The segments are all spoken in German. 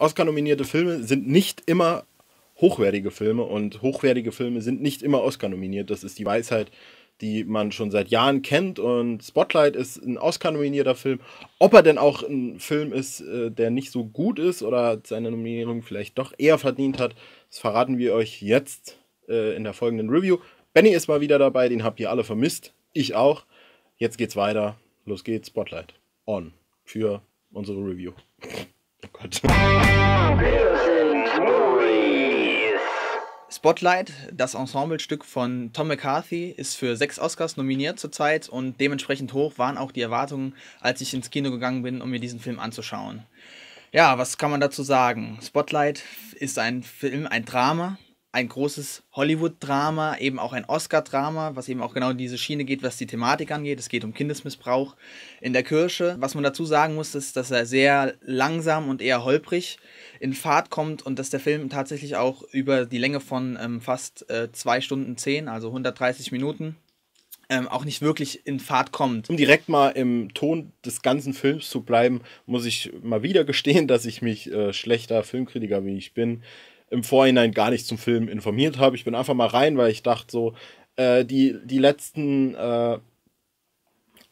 Oscar-nominierte Filme sind nicht immer hochwertige Filme und hochwertige Filme sind nicht immer Oscar-nominiert. Das ist die Weisheit, die man schon seit Jahren kennt und Spotlight ist ein Oscar-nominierter Film. Ob er denn auch ein Film ist, äh, der nicht so gut ist oder seine Nominierung vielleicht doch eher verdient hat, das verraten wir euch jetzt äh, in der folgenden Review. Benny ist mal wieder dabei, den habt ihr alle vermisst, ich auch. Jetzt geht's weiter. Los geht's, Spotlight on für unsere Review. Oh Gott. Spotlight, das Ensemblestück von Tom McCarthy, ist für sechs Oscars nominiert zurzeit und dementsprechend hoch waren auch die Erwartungen, als ich ins Kino gegangen bin, um mir diesen Film anzuschauen. Ja, was kann man dazu sagen? Spotlight ist ein Film, ein Drama, ein großes Hollywood-Drama, eben auch ein Oscar-Drama, was eben auch genau in diese Schiene geht, was die Thematik angeht. Es geht um Kindesmissbrauch in der Kirche. Was man dazu sagen muss, ist, dass er sehr langsam und eher holprig in Fahrt kommt und dass der Film tatsächlich auch über die Länge von ähm, fast äh, zwei Stunden zehn, also 130 Minuten, ähm, auch nicht wirklich in Fahrt kommt. Um direkt mal im Ton des ganzen Films zu bleiben, muss ich mal wieder gestehen, dass ich mich äh, schlechter Filmkritiker, wie ich bin, im Vorhinein gar nicht zum Film informiert habe. Ich bin einfach mal rein, weil ich dachte so, äh, die, die letzten äh,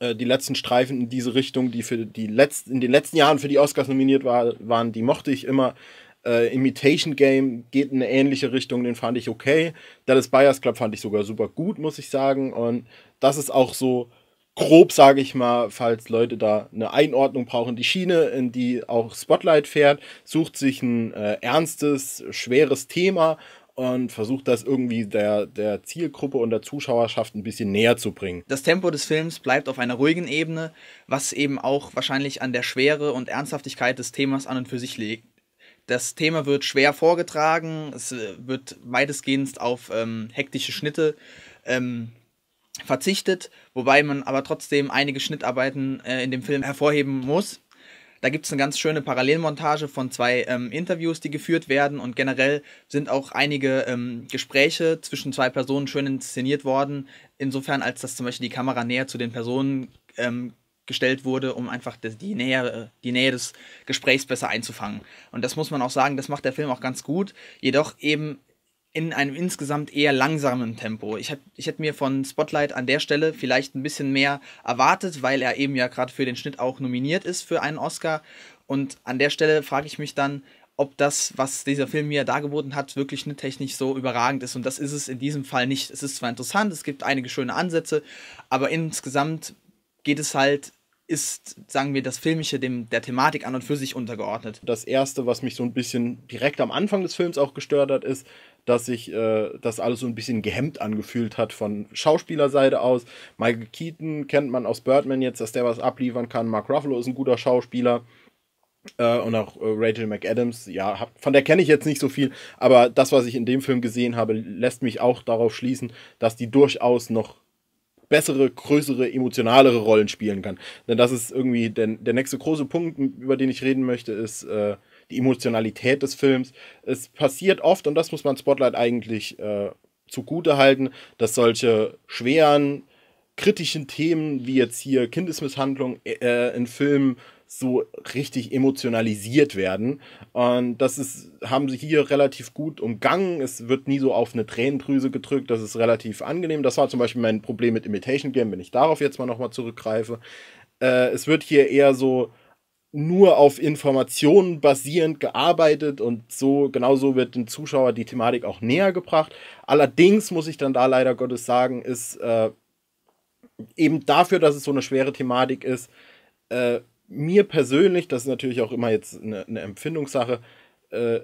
äh die letzten Streifen in diese Richtung, die für die letzten, in den letzten Jahren für die Oscars nominiert war, waren, die mochte ich immer. Äh, Imitation Game geht in eine ähnliche Richtung, den fand ich okay. Dallas Buyers Club fand ich sogar super gut, muss ich sagen. Und das ist auch so grob sage ich mal, falls Leute da eine Einordnung brauchen, die Schiene, in die auch Spotlight fährt, sucht sich ein äh, ernstes, schweres Thema und versucht das irgendwie der, der Zielgruppe und der Zuschauerschaft ein bisschen näher zu bringen. Das Tempo des Films bleibt auf einer ruhigen Ebene, was eben auch wahrscheinlich an der Schwere und Ernsthaftigkeit des Themas an und für sich liegt. Das Thema wird schwer vorgetragen, es äh, wird weitestgehend auf ähm, hektische Schnitte ähm, verzichtet, wobei man aber trotzdem einige Schnittarbeiten äh, in dem Film hervorheben muss. Da gibt es eine ganz schöne Parallelmontage von zwei ähm, Interviews, die geführt werden und generell sind auch einige ähm, Gespräche zwischen zwei Personen schön inszeniert worden, insofern als dass zum Beispiel die Kamera näher zu den Personen ähm, gestellt wurde, um einfach die, Nähe, die Nähe des Gesprächs besser einzufangen. Und das muss man auch sagen, das macht der Film auch ganz gut. Jedoch eben in einem insgesamt eher langsamen Tempo. Ich, hab, ich hätte mir von Spotlight an der Stelle vielleicht ein bisschen mehr erwartet, weil er eben ja gerade für den Schnitt auch nominiert ist für einen Oscar. Und an der Stelle frage ich mich dann, ob das, was dieser Film mir dargeboten hat, wirklich schnitttechnisch so überragend ist. Und das ist es in diesem Fall nicht. Es ist zwar interessant, es gibt einige schöne Ansätze, aber insgesamt geht es halt ist, sagen wir, das Filmische dem, der Thematik an und für sich untergeordnet. Das Erste, was mich so ein bisschen direkt am Anfang des Films auch gestört hat, ist, dass sich äh, das alles so ein bisschen gehemmt angefühlt hat von Schauspielerseite aus. Michael Keaton kennt man aus Birdman jetzt, dass der was abliefern kann. Mark Ruffalo ist ein guter Schauspieler. Äh, und auch äh, Rachel McAdams, ja, hab, von der kenne ich jetzt nicht so viel, aber das, was ich in dem Film gesehen habe, lässt mich auch darauf schließen, dass die durchaus noch bessere, größere, emotionalere Rollen spielen kann. Denn das ist irgendwie der, der nächste große Punkt, über den ich reden möchte, ist äh, die Emotionalität des Films. Es passiert oft, und das muss man Spotlight eigentlich äh, zugute halten, dass solche schweren, kritischen Themen wie jetzt hier Kindesmisshandlung äh, in Filmen so richtig emotionalisiert werden. Und das ist, haben sie hier relativ gut umgangen. Es wird nie so auf eine Tränendrüse gedrückt. Das ist relativ angenehm. Das war zum Beispiel mein Problem mit Imitation Game, wenn ich darauf jetzt mal nochmal zurückgreife. Äh, es wird hier eher so nur auf Informationen basierend gearbeitet und so genauso wird dem Zuschauer die Thematik auch näher gebracht. Allerdings muss ich dann da leider Gottes sagen, ist äh, eben dafür, dass es so eine schwere Thematik ist, äh, mir persönlich, das ist natürlich auch immer jetzt eine, eine Empfindungssache, äh,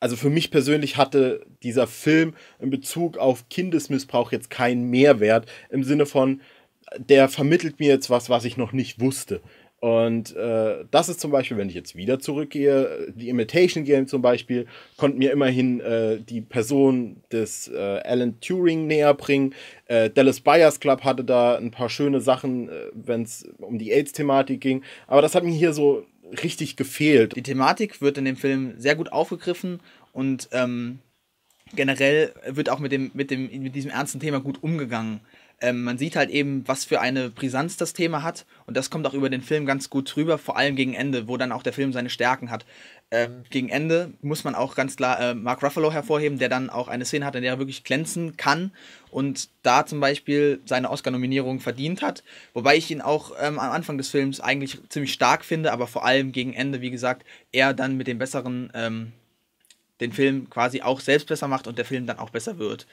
also für mich persönlich hatte dieser Film in Bezug auf Kindesmissbrauch jetzt keinen Mehrwert im Sinne von, der vermittelt mir jetzt was, was ich noch nicht wusste. Und äh, das ist zum Beispiel, wenn ich jetzt wieder zurückgehe, die Imitation Game zum Beispiel, konnte mir immerhin äh, die Person des äh, Alan Turing näher bringen. Äh, Dallas Buyers Club hatte da ein paar schöne Sachen, äh, wenn es um die AIDS-Thematik ging. Aber das hat mir hier so richtig gefehlt. Die Thematik wird in dem Film sehr gut aufgegriffen und ähm, generell wird auch mit, dem, mit, dem, mit diesem ernsten Thema gut umgegangen ähm, man sieht halt eben, was für eine Brisanz das Thema hat. Und das kommt auch über den Film ganz gut drüber, vor allem gegen Ende, wo dann auch der Film seine Stärken hat. Ähm, gegen Ende muss man auch ganz klar äh, Mark Ruffalo hervorheben, der dann auch eine Szene hat, in der er wirklich glänzen kann und da zum Beispiel seine Oscar-Nominierung verdient hat. Wobei ich ihn auch ähm, am Anfang des Films eigentlich ziemlich stark finde, aber vor allem gegen Ende, wie gesagt, er dann mit dem besseren. Ähm, den Film quasi auch selbst besser macht und der Film dann auch besser wird.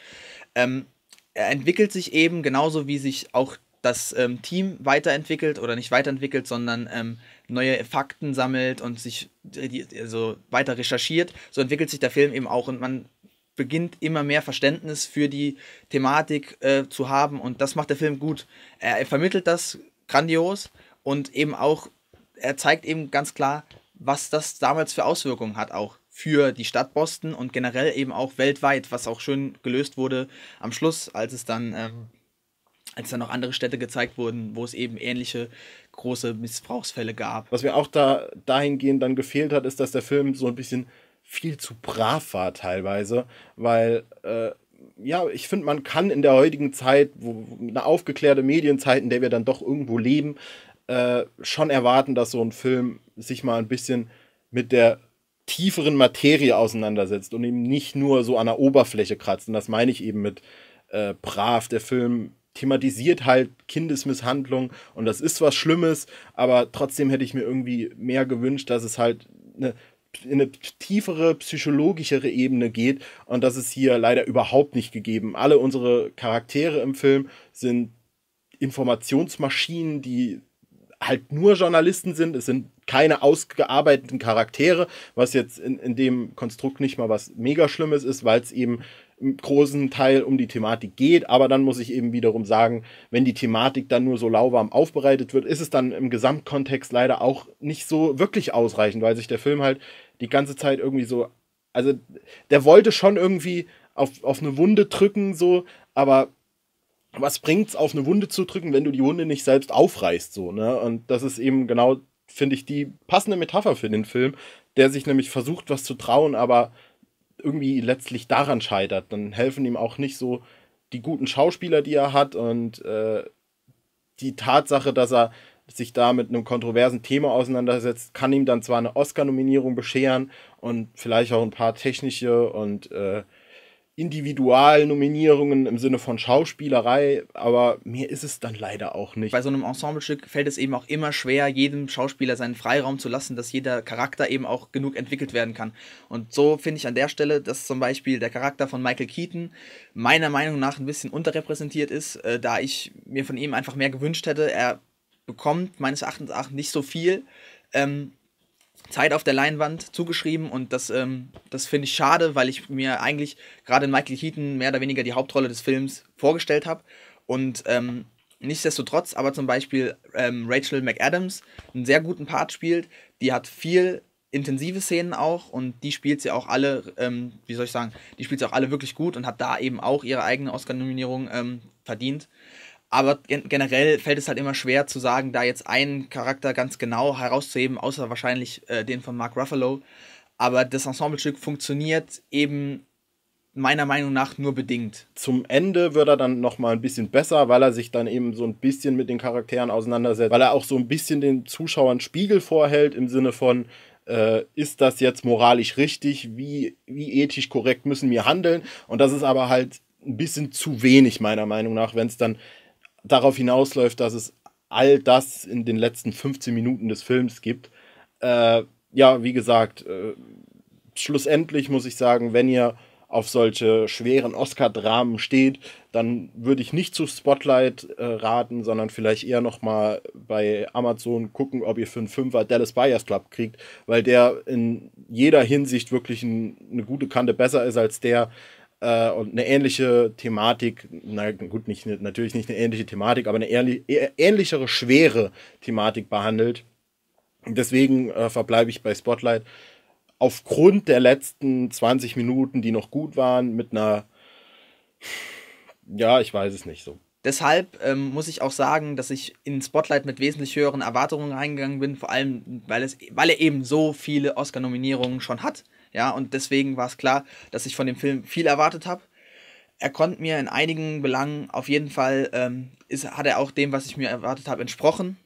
Ähm, er äh, entwickelt sich eben genauso wie sich auch das ähm, Team weiterentwickelt oder nicht weiterentwickelt, sondern ähm, neue Fakten sammelt und sich äh, also weiter recherchiert, so entwickelt sich der Film eben auch und man beginnt immer mehr Verständnis für die Thematik äh, zu haben und das macht der Film gut. Er, er vermittelt das grandios und eben auch, er zeigt eben ganz klar, was das damals für Auswirkungen hat auch für die Stadt Boston und generell eben auch weltweit, was auch schön gelöst wurde am Schluss, als es dann, ähm, als dann noch andere Städte gezeigt wurden, wo es eben ähnliche große Missbrauchsfälle gab. Was mir auch da dahingehend dann gefehlt hat, ist, dass der Film so ein bisschen viel zu brav war teilweise, weil äh, ja, ich finde, man kann in der heutigen Zeit, wo eine aufgeklärte Medienzeit, in der wir dann doch irgendwo leben, äh, schon erwarten, dass so ein Film sich mal ein bisschen mit der tieferen Materie auseinandersetzt und eben nicht nur so an der Oberfläche kratzt. Und das meine ich eben mit äh, brav. Der Film thematisiert halt Kindesmisshandlung und das ist was Schlimmes, aber trotzdem hätte ich mir irgendwie mehr gewünscht, dass es halt eine in eine tiefere psychologischere Ebene geht und das ist hier leider überhaupt nicht gegeben. Alle unsere Charaktere im Film sind Informationsmaschinen, die halt nur Journalisten sind. Es sind keine ausgearbeiteten Charaktere, was jetzt in, in dem Konstrukt nicht mal was mega Schlimmes ist, weil es eben im großen Teil um die Thematik geht. Aber dann muss ich eben wiederum sagen, wenn die Thematik dann nur so lauwarm aufbereitet wird, ist es dann im Gesamtkontext leider auch nicht so wirklich ausreichend, weil sich der Film halt die ganze Zeit irgendwie so. Also, der wollte schon irgendwie auf, auf eine Wunde drücken, so, aber was bringt es, auf eine Wunde zu drücken, wenn du die Wunde nicht selbst aufreißt, so, ne? Und das ist eben genau finde ich, die passende Metapher für den Film, der sich nämlich versucht, was zu trauen, aber irgendwie letztlich daran scheitert. Dann helfen ihm auch nicht so die guten Schauspieler, die er hat und äh, die Tatsache, dass er sich da mit einem kontroversen Thema auseinandersetzt, kann ihm dann zwar eine Oscar-Nominierung bescheren und vielleicht auch ein paar technische und äh, Individualnominierungen im Sinne von Schauspielerei, aber mehr ist es dann leider auch nicht. Bei so einem Ensemblestück fällt es eben auch immer schwer, jedem Schauspieler seinen Freiraum zu lassen, dass jeder Charakter eben auch genug entwickelt werden kann. Und so finde ich an der Stelle, dass zum Beispiel der Charakter von Michael Keaton meiner Meinung nach ein bisschen unterrepräsentiert ist, äh, da ich mir von ihm einfach mehr gewünscht hätte. Er bekommt meines Erachtens auch nicht so viel. Ähm, Zeit auf der Leinwand zugeschrieben und das, ähm, das finde ich schade, weil ich mir eigentlich gerade in Michael Keaton mehr oder weniger die Hauptrolle des Films vorgestellt habe. Und ähm, nichtsdestotrotz aber zum Beispiel ähm, Rachel McAdams einen sehr guten Part spielt. Die hat viel intensive Szenen auch und die spielt sie auch alle, ähm, wie soll ich sagen, die spielt sie auch alle wirklich gut und hat da eben auch ihre eigene Oscar-Nominierung ähm, verdient. Aber generell fällt es halt immer schwer zu sagen, da jetzt einen Charakter ganz genau herauszuheben, außer wahrscheinlich äh, den von Mark Ruffalo. Aber das Ensemblestück funktioniert eben meiner Meinung nach nur bedingt. Zum Ende wird er dann nochmal ein bisschen besser, weil er sich dann eben so ein bisschen mit den Charakteren auseinandersetzt, weil er auch so ein bisschen den Zuschauern Spiegel vorhält im Sinne von, äh, ist das jetzt moralisch richtig, wie, wie ethisch korrekt müssen wir handeln und das ist aber halt ein bisschen zu wenig meiner Meinung nach, wenn es dann darauf hinausläuft, dass es all das in den letzten 15 Minuten des Films gibt. Äh, ja, wie gesagt, äh, schlussendlich muss ich sagen, wenn ihr auf solche schweren Oscar-Dramen steht, dann würde ich nicht zu Spotlight äh, raten, sondern vielleicht eher nochmal bei Amazon gucken, ob ihr für einen Fünfer Dallas Buyers Club kriegt, weil der in jeder Hinsicht wirklich ein, eine gute Kante besser ist als der, äh, und eine ähnliche Thematik, na gut, nicht, natürlich nicht eine ähnliche Thematik, aber eine e-, ähnlichere, schwere Thematik behandelt. Deswegen äh, verbleibe ich bei Spotlight. Aufgrund der letzten 20 Minuten, die noch gut waren, mit einer, ja, ich weiß es nicht so. Deshalb ähm, muss ich auch sagen, dass ich in Spotlight mit wesentlich höheren Erwartungen reingegangen bin, vor allem weil, es, weil er eben so viele Oscar-Nominierungen schon hat. Ja, und deswegen war es klar, dass ich von dem Film viel erwartet habe. Er konnte mir in einigen Belangen auf jeden Fall, ähm, ist, hat er auch dem, was ich mir erwartet habe, entsprochen.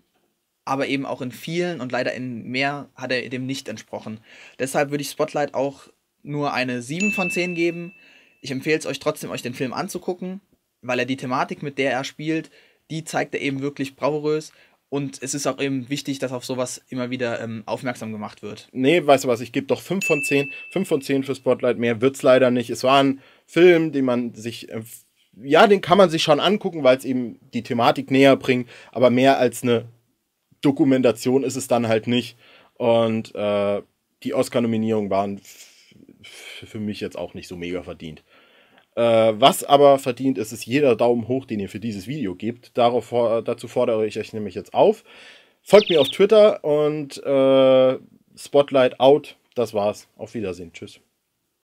Aber eben auch in vielen und leider in mehr hat er dem nicht entsprochen. Deshalb würde ich Spotlight auch nur eine 7 von 10 geben. Ich empfehle es euch trotzdem, euch den Film anzugucken, weil er die Thematik, mit der er spielt, die zeigt er eben wirklich bravourös und es ist auch eben wichtig, dass auf sowas immer wieder ähm, aufmerksam gemacht wird. Nee, weißt du was, ich gebe doch 5 von 10. 5 von 10 für Spotlight. Mehr wird's leider nicht. Es war ein Film, den man sich. Äh, ja, den kann man sich schon angucken, weil es eben die Thematik näher bringt. Aber mehr als eine Dokumentation ist es dann halt nicht. Und äh, die Oscar-Nominierungen waren für mich jetzt auch nicht so mega verdient. Äh, was aber verdient ist, ist jeder Daumen hoch, den ihr für dieses Video gebt. Darauf, dazu fordere ich euch nämlich jetzt auf. Folgt mir auf Twitter und äh, Spotlight out. Das war's. Auf Wiedersehen. Tschüss.